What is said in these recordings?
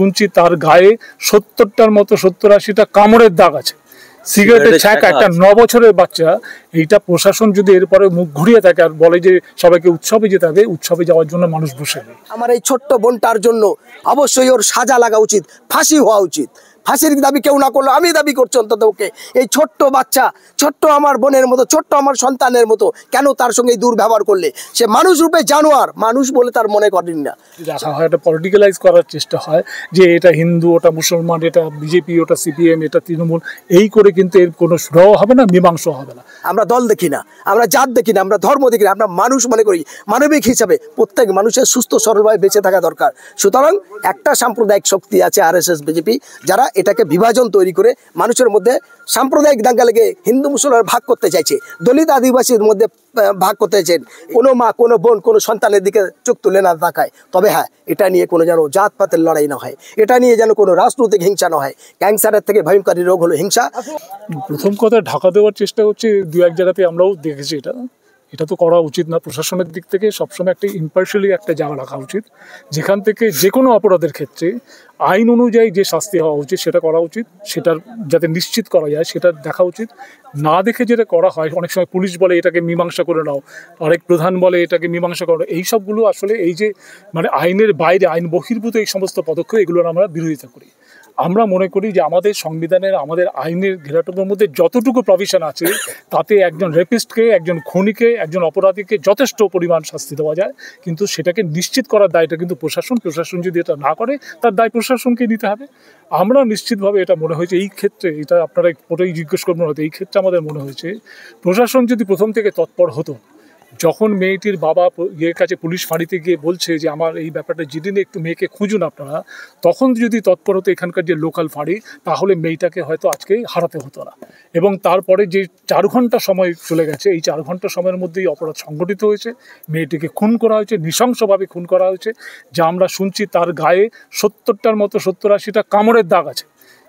শুনছি তার গায়ে সত্তরটার মতো সত্তর আশিটা কামড়ের দাগ আছে সিগারেটের ছ্যাঁকা একটা ন বছরের বাচ্চা এইটা প্রশাসন যদি এরপরে মুখ ঘুরিয়ে থাকে আর বলে যে সবাইকে উৎসবে যেতে হবে উৎসবে যাওয়ার জন্য মানুষ বসে আমার এই ছোট্ট বোনটার জন্য অবশ্যই ওর সাজা লাগা উচিত ফাঁসি হওয়া উচিত ফাঁসির দাবি কেউ না করলো আমি দাবি করছি অন্তত ওকে এই ছোট্ট বাচ্চা ছোট্ট আমার বোনের মতো ছোট্ট আমার সন্তানের মতো কেন তার সঙ্গে দুর্ব্যবহার করলে সে মানুষ রূপে জানোয়ার মানুষ বলে তার মনে করেন না দেখা হয় এটা পলিটিক্যালাইজ করার চেষ্টা হয় যে এটা হিন্দু ওটা মুসলমান এটা বিজেপি ওটা সিপিএম এটা তৃণমূল এই করে কিন্তু এর কোনো সুরাও হবে না মীমাংস হবে না আমরা দল দেখি না আমরা জাত দেখি না আমরা ধর্ম দেখি না আমরা মানুষ মনে করি মানবিক হিসাবে প্রত্যেক মানুষের সুস্থ সরলভাবে বেঁচে থাকা দরকার সুতরাং একটা সাম্প্রদায়িক শক্তি আছে এস বিজেপি যারা এটাকে বিভাজন তৈরি করে মানুষের মধ্যে সাম্প্রদায়িক দাঙ্গা লেগে হিন্দু মুসলমান ভাগ করতে চাইছে দলিত আদিবাসীর মধ্যে ভাগ করতে চাইছেন কোনো মা কোনো বোন কোনো সন্তানের দিকে চোখ তুলে না তাকায় তবে হ্যাঁ এটা নিয়ে কোনো যেন জাতপাতের লড়াই না হয় এটা নিয়ে যেন কোনো রাজনৈতিক হিংসা না হয় ক্যান্সারের থেকে ভয়ঙ্করী রোগ হলো হিংসা প্রথম কথা ঢাকা দেওয়ার চেষ্টা হচ্ছে দু এক জায়গাতে আমরাও দেখেছি এটা এটা তো করা উচিত না প্রশাসনের দিক থেকে সবসময় একটা ইম্পার্শিয়ালি একটা জায়গা রাখা উচিত যেখান থেকে যে কোনো অপরাধের ক্ষেত্রে আইন অনুযায়ী যে শাস্তি হওয়া উচিত সেটা করা উচিত সেটার যাতে নিশ্চিত করা যায় সেটা দেখা উচিত না দেখে যেটা করা হয় অনেক সময় পুলিশ বলে এটাকে মীমাংসা করে নাও আরেক প্রধান বলে এটাকে মীমাংসা করে এই সবগুলো আসলে এই যে মানে আইনের বাইরে আইন বহির্ভূত এই সমস্ত পদক্ষেপ এগুলোর আমরা বিরোধিতা করি আমরা মনে করি যে আমাদের সংবিধানের আমাদের আইনের ঘেরাটোপের মধ্যে যতটুকু প্রভিশন আছে তাতে একজন রেপিস্টকে একজন খুনিকে একজন অপরাধীকে যথেষ্ট পরিমাণ শাস্তি দেওয়া যায় কিন্তু সেটাকে নিশ্চিত করার দায়টা কিন্তু প্রশাসন প্রশাসন যদি এটা না করে তার দায় প্রশাসনকে নিতে হবে আমরা নিশ্চিতভাবে এটা মনে হয়েছে এই ক্ষেত্রে এটা আপনারা ওটাই জিজ্ঞেস করবেন হয়তো এই ক্ষেত্রে আমাদের মনে হয়েছে প্রশাসন যদি প্রথম থেকে তৎপর হতো যখন মেয়েটির বাবা ইয়ের কাছে পুলিশ ফাঁড়িতে গিয়ে বলছে যে আমার এই ব্যাপারটা যেদিনে একটু মেয়েকে খুঁজুন আপনারা তখন যদি তৎপরতা এখানকার যে লোকাল ফাঁড়ি তাহলে মেয়েটাকে হয়তো আজকে হারাতে হতো না এবং তারপরে যে চার ঘন্টা সময় চলে গেছে এই চার ঘন্টা সময়ের মধ্যেই অপরাধ সংঘটিত হয়েছে মেয়েটিকে খুন করা হয়েছে নৃশংসভাবে খুন করা হয়েছে যা আমরা শুনছি তার গায়ে সত্তরটার মতো সত্তর আশিটা কামড়ের দাগ আছে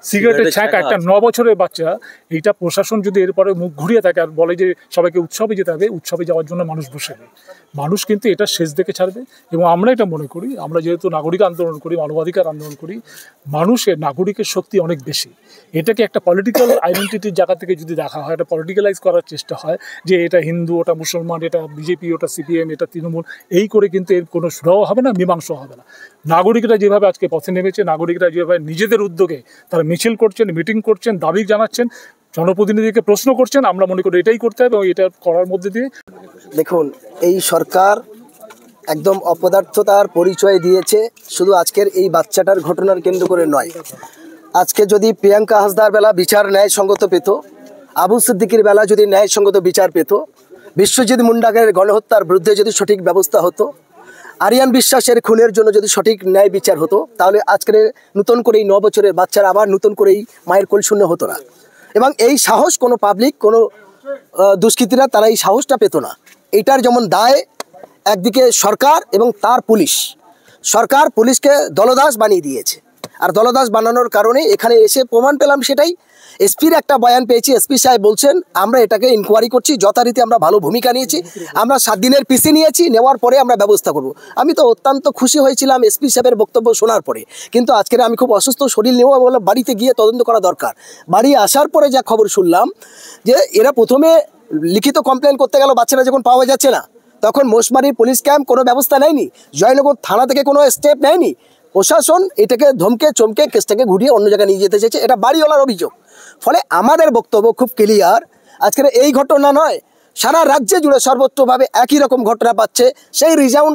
সিগারেটের ছ্যাঁকা একটা ন বছরের বাচ্চা এইটা প্রশাসন যদি এরপরে মুখ ঘুরিয়ে থাকে আর বলে যে সবাইকে উৎসবে যেতে হবে উৎসবে যাওয়ার জন্য মানুষ বসে মানুষ কিন্তু এটা শেষ দেখে ছাড়বে এবং আমরা এটা মনে করি আমরা যেহেতু নাগরিক আন্দোলন করি মানবাধিকার আন্দোলন করি মানুষের নাগরিকের শক্তি অনেক বেশি এটাকে একটা পলিটিক্যাল আইডেন্টিটির জায়গা থেকে যদি দেখা হয় এটা পলিটিক্যালাইজ করার চেষ্টা হয় যে এটা হিন্দু ওটা মুসলমান এটা বিজেপি ওটা সিপিএম এটা তৃণমূল এই করে কিন্তু এর কোনো সুরাও হবে না মীমাংসাও হবে না নাগরিকরা যেভাবে আজকে পথে নেমেছে নাগরিকরা যেভাবে নিজেদের উদ্যোগে তারা মিছিল করছেন মিটিং করছেন দাবি জানাচ্ছেন জনপ্রতিনিধিকে প্রশ্ন করছেন আমরা মনে করি এটাই করতে হবে এবং এটা করার মধ্যে দিয়ে দেখুন এই সরকার একদম অপদার্থতার পরিচয় দিয়েছে শুধু আজকের এই বাচ্চাটার ঘটনার কেন্দ্র করে নয় আজকে যদি প্রিয়াঙ্কা হাসদার বেলা বিচার ন্যায় সঙ্গত পেত আবু সিদ্দিকির বেলা যদি ন্যায় সঙ্গত বিচার পেত বিশ্বজিৎ মুন্ডাকের গণহত্যার বিরুদ্ধে যদি সঠিক ব্যবস্থা হতো আরিয়ান বিশ্বাসের খুনের জন্য যদি সঠিক ন্যায় বিচার হতো তাহলে আজকের নতুন করে এই বছরের বাচ্চারা আবার নতুন করে এই মায়ের কোল শূন্য হতো না এবং এই সাহস কোনো পাবলিক কোনো দুষ্কৃতীরা তারা এই সাহসটা পেত না এটার যেমন দায় একদিকে সরকার এবং তার পুলিশ সরকার পুলিশকে দলদাস বানিয়ে দিয়েছে আর দলদাস বানানোর কারণে এখানে এসে প্রমাণ পেলাম সেটাই এসপির একটা বয়ান পেয়েছি এসপি সাহেব বলছেন আমরা এটাকে ইনকোয়ারি করছি যথারীতি আমরা ভালো ভূমিকা নিয়েছি আমরা সাত দিনের পিসি নিয়েছি নেওয়ার পরে আমরা ব্যবস্থা করব আমি তো অত্যন্ত খুশি হয়েছিলাম এসপি সাহেবের বক্তব্য শোনার পরে কিন্তু আজকের আমি খুব অসুস্থ শরীর নেব বললাম বাড়িতে গিয়ে তদন্ত করা দরকার বাড়ি আসার পরে যা খবর শুনলাম যে এরা প্রথমে লিখিত কমপ্লেন করতে গেল বাচ্চারা যখন পাওয়া যাচ্ছে না তখন মোশমারির পুলিশ ক্যাম্প কোনো ব্যবস্থা নেয়নি জয়নগর থানা থেকে কোনো স্টেপ নেয়নি প্রশাসন এটাকে ধমকে চমকে কেসটাকে ঘুরিয়ে অন্য জায়গায় নিয়ে যেতে চেয়েছে এটা বাড়িওয়ালার অভিযোগ ফলে আমাদের বক্তব্য খুব ক্লিয়ার আজকের এই ঘটনা নয় সারা রাজ্যে জুড়ে সর্বত্রভাবে একই রকম ঘটনা পাচ্ছে সেই রিজাউন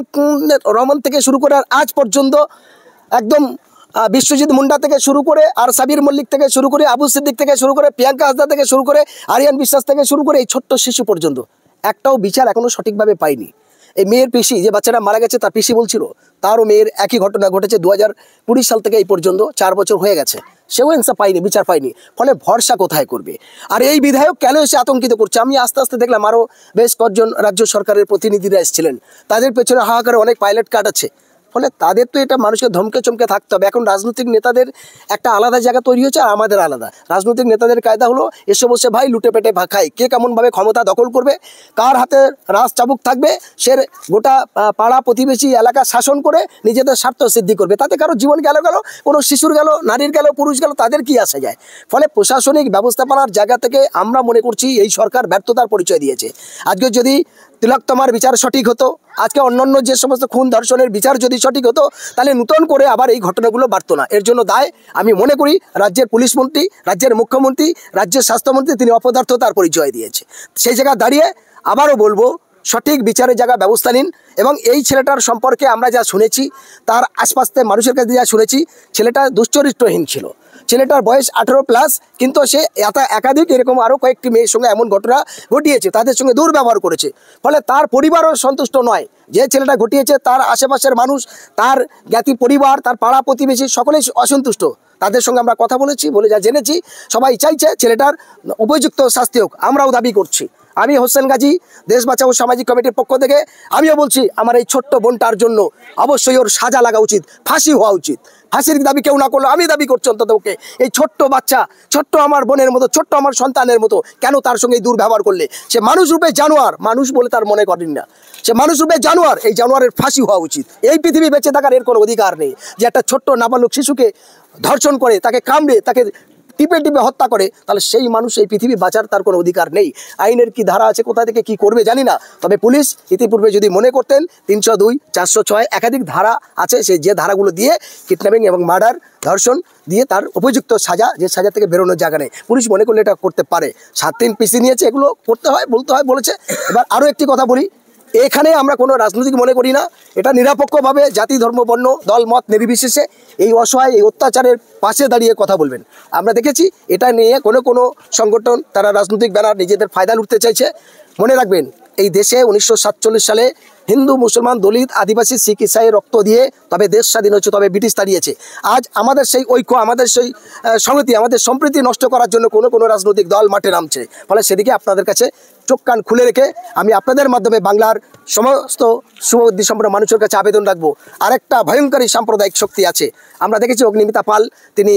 রহমান থেকে শুরু করে আজ পর্যন্ত একদম বিশ্বজিৎ মুন্ডা থেকে শুরু করে আর সাবির মল্লিক থেকে শুরু করে আবু সিদ্দিক থেকে শুরু করে প্রিয়াঙ্কা হাসদা থেকে শুরু করে আরিয়ান বিশ্বাস থেকে শুরু করে এই ছোট্ট শিশু পর্যন্ত একটাও বিচার এখনও সঠিকভাবে পায়নি এই মেয়ের পিসি যে বাচ্চাটা মারা গেছে তার পিসি বলছিল তারও মেয়ের একই ঘটনা ঘটেছে দু হাজার সাল থেকে এই পর্যন্ত চার বছর হয়ে গেছে সেও এনসা পায়নি বিচার পায়নি ফলে ভরসা কোথায় করবে আর এই বিধায়ক কেন এসে আতঙ্কিত করছে আমি আস্তে আস্তে দেখলাম আরও বেশ কয়েকজন রাজ্য সরকারের প্রতিনিধিরা এসেছিলেন তাদের পেছনে হাহাকারে অনেক পাইলট কাট আছে ফলে তাদের তো এটা মানুষকে ধমকে চমকে থাকতে হবে এখন রাজনৈতিক নেতাদের একটা আলাদা জায়গা তৈরি হয়েছে আর আমাদের আলাদা রাজনৈতিক নেতাদের কায়দা হলো এসে বসে ভাই লুটে পেটে খায় কে কেমনভাবে ক্ষমতা দখল করবে কার হাতে রাজ চাবুক থাকবে সে গোটা পাড়া প্রতিবেশী এলাকা শাসন করে নিজেদের স্বার্থ সিদ্ধি করবে তাতে কারো জীবন গেল গেল কোনো শিশুর গেল নারীর গেল পুরুষ গেল তাদের কি আসা যায় ফলে প্রশাসনিক ব্যবস্থাপনার জায়গা থেকে আমরা মনে করছি এই সরকার ব্যর্থতার পরিচয় দিয়েছে আজকে যদি তিলকতমার বিচার সঠিক হতো আজকে অন্যান্য যে সমস্ত খুন ধর্ষণের বিচার যদি সঠিক হতো তাহলে নূতন করে আবার এই ঘটনাগুলো বাড়তো না এর জন্য দায় আমি মনে করি রাজ্যের পুলিশ মন্ত্রী রাজ্যের মুখ্যমন্ত্রী রাজ্যের স্বাস্থ্যমন্ত্রী তিনি অপদার্থ তার পরিচয় দিয়েছে সেই জায়গায় দাঁড়িয়ে আবারও বলবো সঠিক বিচারের জায়গা ব্যবস্থা নিন এবং এই ছেলেটার সম্পর্কে আমরা যা শুনেছি তার আশপাশে মানুষের কাছে যা শুনেছি ছেলেটা দুশ্চরিত্রহীন ছিল ছেলেটার বয়স আঠেরো প্লাস কিন্তু সে একাধিক এরকম আরও কয়েকটি মেয়ের সঙ্গে এমন ঘটনা ঘটিয়েছে তাদের সঙ্গে দুর্ব্যবহার করেছে ফলে তার পরিবারও সন্তুষ্ট নয় যে ছেলেটা ঘটিয়েছে তার আশেপাশের মানুষ তার জ্ঞাতি পরিবার তার পাড়া প্রতিবেশী সকলেই অসন্তুষ্ট তাদের সঙ্গে আমরা কথা বলেছি বলে যা জেনেছি সবাই চাইছে ছেলেটার উপযুক্ত শাস্তি হোক আমরাও দাবি করছি আমি হোসেন গাজী দেশ বাঁচাও সামাজিক কমিটির পক্ষ থেকে আমিও বলছি আমার এই ছোট্ট বোনটার জন্য অবশ্যই ওর সাজা লাগা উচিত ফাঁসি হওয়া উচিত ফাঁসির দাবি কেউ না করলো আমি দাবি করছি অন্তত ওকে এই ছোট্ট বাচ্চা ছোট্ট আমার বোনের মতো ছোট্ট আমার সন্তানের মতো কেন তার সঙ্গে দুর্ব্যবহার করলে সে মানুষ রূপে জানোয়ার মানুষ বলে তার মনে করেন না সে মানুষ রূপে জানোয়ার এই জানোয়ারের ফাঁসি হওয়া উচিত এই পৃথিবী বেঁচে থাকার এর কোনো অধিকার নেই যে একটা ছোট্ট নাবালক শিশুকে ধর্ষণ করে তাকে কামড়ে তাকে টিপে টিপে হত্যা করে তাহলে সেই মানুষ এই পৃথিবী বাঁচার তার কোনো অধিকার নেই আইনের কি ধারা আছে কোথা থেকে কি করবে জানি না তবে পুলিশ ইতিপূর্বে যদি মনে করতেন তিনশো দুই চারশো ছয় একাধিক ধারা আছে সেই যে ধারাগুলো দিয়ে কিডন্যাপিং এবং মার্ডার ধর্ষণ দিয়ে তার উপযুক্ত সাজা যে সাজা থেকে বেরোনোর জায়গা নেই পুলিশ মনে করলে এটা করতে পারে সাত দিন পিসি নিয়েছে এগুলো করতে হয় বলতে হয় বলেছে এবার আরও একটি কথা বলি এখানে আমরা কোনো রাজনৈতিক মনে করি না এটা নিরপেক্ষভাবে জাতি ধর্ম বর্ণ দল মত নির্বিশেষে এই অসহায় এই অত্যাচারের পাশে দাঁড়িয়ে কথা বলবেন আমরা দেখেছি এটা নিয়ে কোনো কোনো সংগঠন তারা রাজনৈতিক ব্যানার নিজেদের ফায়দা লুটতে চাইছে মনে রাখবেন এই দেশে উনিশশো সালে হিন্দু মুসলমান দলিত আদিবাসী শিখ ইসাই রক্ত দিয়ে তবে দেশ স্বাধীন হয়েছে তবে ব্রিটিশ দাঁড়িয়েছে আজ আমাদের সেই ঐক্য আমাদের সেই সংহতি আমাদের সম্প্রীতি নষ্ট করার জন্য কোনো কোনো রাজনৈতিক দল মাঠে নামছে ফলে সেদিকে আপনাদের কাছে চোখ কান খুলে রেখে আমি আপনাদের মাধ্যমে বাংলার সমস্ত সুবদ্ধি সম্পন্ন মানুষের কাছে আবেদন রাখবো আরেকটা ভয়ঙ্করী সাম্প্রদায়িক শক্তি আছে আমরা দেখেছি অগ্নিমিতা পাল তিনি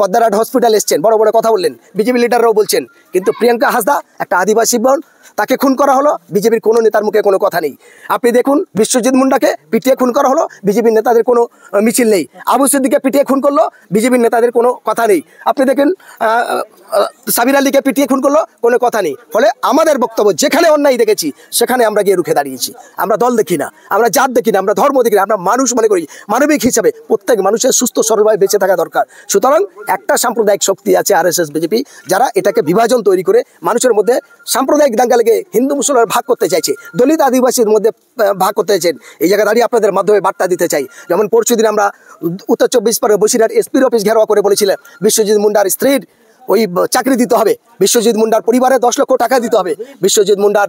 পদ্মারাট হসপিটাল এসছেন বড় বড় কথা বললেন বিজেপি লিডাররাও বলছেন কিন্তু প্রিয়াঙ্কা হাসদা একটা আদিবাসী বোন তাকে খুন করা হলো বিজেপির কোনো নেতার মুখে কোনো কথা নেই আপনি দেখুন বিশ্বজিৎ মুন্ডাকে পিটিয়ে খুন করা হলো বিজেপির নেতাদের কোনো মিছিল নেই আবু সিদ্দিকে পিটিয়ে খুন করলো বিজেপির নেতাদের কোনো কথা নেই আপনি দেখেন সাবির আলীকে পিটিয়ে খুন করলো কোনো কথা নেই ফলে আমাদের বক্তব্য যেখানে অন্যায় দেখেছি সেখানে আমরা গিয়ে রুখে দাঁড়িয়েছি আমরা দল দেখি না আমরা জাত দেখি না আমরা ধর্ম দেখি না আমরা মানুষ মনে করি মানবিক হিসাবে প্রত্যেক মানুষের সুস্থ সরলভাবে বেঁচে থাকা দরকার সুতরাং একটা সাম্প্রদায়িক শক্তি আছে আরএসএস বিজেপি যারা এটাকে বিভাজন তৈরি করে মানুষের মধ্যে সাম্প্রদায়িক দাঙ্গা থেকে হিন্দু মুসলমান ভাগ করতে চাইছে দলিত আদিবাসীর মধ্যে ভাগ করতে চাইছেন এই জায়গায় দাঁড়িয়ে আপনাদের মাধ্যমে বার্তা দিতে চাই যেমন পরশুদিন আমরা উত্তর চব্বিশ পরে বসিরহাট এসপির অফিস ঘেরাওয়া করে বলেছিলাম বিশ্বজিৎ মুন্ডার স্ত্রীর ওই চাকরি দিতে হবে বিশ্বজিৎ মুন্ডার পরিবারে দশ লক্ষ টাকা দিতে হবে বিশ্বজিৎ মুন্ডার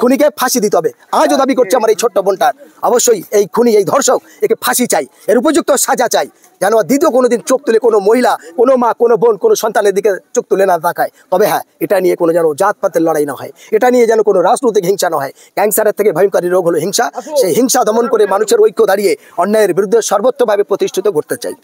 খুনিকে ফাঁসি দিতে হবে আজও দাবি করছে আমার এই ছোট্ট বোনটার অবশ্যই এই খুনি এই ধর্ষক একে ফাঁসি চাই এর উপযুক্ত সাজা চাই যেন দ্বিতীয় কোনো দিন চোখ তুলে কোনো মহিলা কোনো মা কোনো বোন কোনো সন্তানের দিকে চোখ তুলে না দেখায় তবে হ্যাঁ এটা নিয়ে কোনো যেন জাতপাতের লড়াই না হয় এটা নিয়ে যেন কোনো রাজনৈতিক হিংসা না হয় ক্যান্সারের থেকে ভয়ঙ্করী রোগ হলো হিংসা সেই হিংসা দমন করে মানুষের ঐক্য দাঁড়িয়ে অন্যায়ের বিরুদ্ধে সর্বত্রভাবে প্রতিষ্ঠিত করতে চাই